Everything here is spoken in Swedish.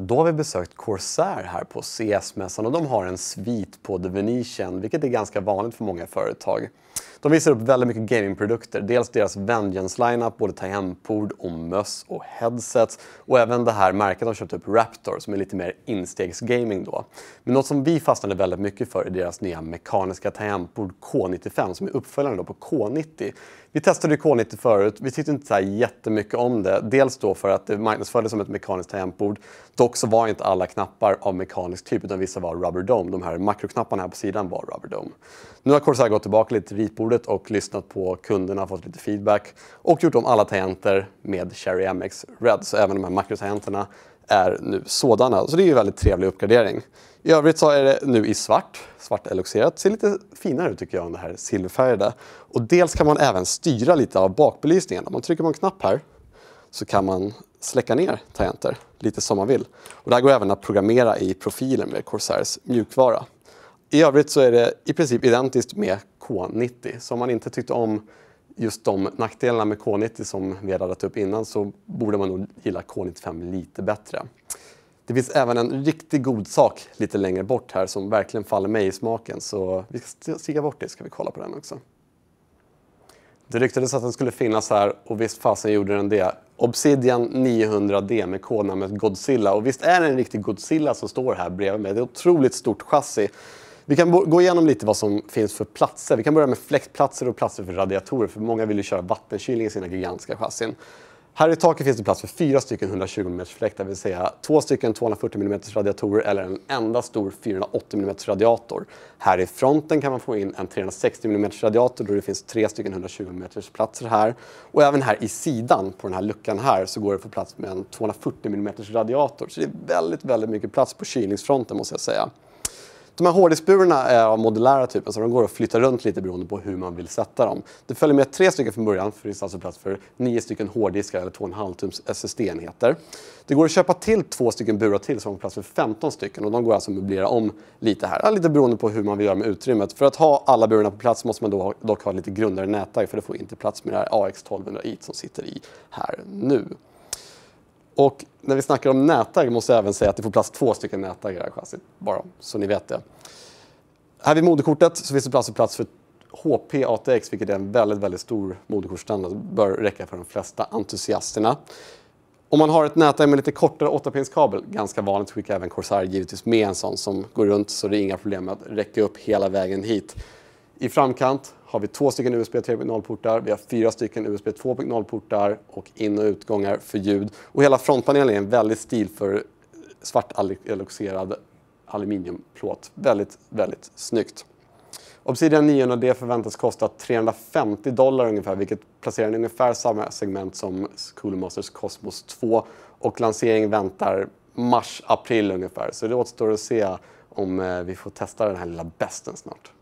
då har vi besökt Corsair här på CS-mässan och de har en svit på The Venetian, vilket är ganska vanligt för många företag. De visar upp väldigt mycket gamingprodukter. Dels deras Vengeance-lineup, både tangentbord och möss och headsets. Och även det här märket de köpt upp, Raptor, som är lite mer instegsgaming då. Men något som vi fastnade väldigt mycket för är deras nya mekaniska tangentbord K95 som är uppföljaren på K90. Vi testade ju K90 förut. Vi tyckte inte så här jättemycket om det. Dels då för att det marknadsfördes som ett mekaniskt tangentbord. Dock så var inte alla knappar av mekanisk typ utan vissa var rubber dome. De här makroknapparna här på sidan var rubber dome. Nu har Corsair gått tillbaka lite till ritbordet och lyssnat på kunderna, fått lite feedback och gjort om alla tangenter med Cherry MX Red. Så även de här makrotangenterna är nu sådana. Så det är ju en väldigt trevlig uppgradering. I övrigt så är det nu i svart, svart eloxerat. Ser lite finare ut tycker jag än det här silverfärgade. Och dels kan man även styra lite av bakbelysningen. Om man trycker på en knapp här så kan man släcka ner tangenter lite som man vill. Och det här går även att programmera i profilen med Corsairs mjukvara. I övrigt så är det i princip identiskt med K90. Så om man inte tyckte om just de nackdelarna med K90 som vi har radat upp innan så borde man nog gilla K95 lite bättre. Det finns även en riktigt god sak lite längre bort här som verkligen faller mig i smaken så vi ska stiga bort det ska vi kolla på den också. Det ryktades att den skulle finnas här och visst fasen gjorde den det. Obsidian 900D med kodnamnet Godzilla och visst är det en riktig Godzilla som står här bredvid mig. Det är ett otroligt stort chassi vi kan gå igenom lite vad som finns för platser. Vi kan börja med fläktplatser och platser för radiatorer. För Många vill ju köra vattenkylning i sina gigantiska chassin. Här i taket finns det plats för fyra stycken 120 mm fläktar, det vill säga två stycken 240 mm radiatorer eller en enda stor 480 mm radiator. Här i fronten kan man få in en 360 mm radiator då det finns tre stycken 120 mm platser här. Och även här i sidan, på den här luckan här, så går det för plats med en 240 mm radiator. Så det är väldigt, väldigt mycket plats på kylningsfronten måste jag säga. De här hårddiskburarna är av modulära typen, så de går att flytta runt lite beroende på hur man vill sätta dem. Det följer med tre stycken från början, för det finns alltså plats för nio stycken hårddiskar eller 2,5 tums SSD-enheter. Det går att köpa till två stycken burar till som har plats för 15 stycken och de går alltså att möblera om lite här, lite beroende på hur man vill göra med utrymmet. För att ha alla burarna på plats måste man ha, dock ha lite grundare nätverk för det får inte plats med det här AX1200i som sitter i här nu. Och när vi snackar om nättagg måste jag även säga att det får plats två stycken nättagg i det här chassit. Bara så ni vet det. Här vid moderkortet så finns det plats, plats för HP ATX, vilket är en väldigt, väldigt stor moderkortsstandard. bör räcka för de flesta entusiasterna. Om man har ett nättagg med lite kortare 8-pinskabel, ganska vanligt, skickar även Corsair givetvis med en sån som går runt så det är inga problem med att räcka upp hela vägen hit. I framkant har vi två stycken USB 3.0-portar, vi har fyra stycken USB 2.0-portar och in och utgångar för ljud. Och hela frontpanelen är en väldigt stilför för svart eloxerad aluminiumplåt. Väldigt, väldigt snyggt. Obsidian 900D förväntas kosta 350 dollar ungefär, vilket placerar den i ungefär samma segment som Masters Cosmos 2. Och lansering väntar mars-april ungefär, så det återstår att se om eh, vi får testa den här lilla besten snart.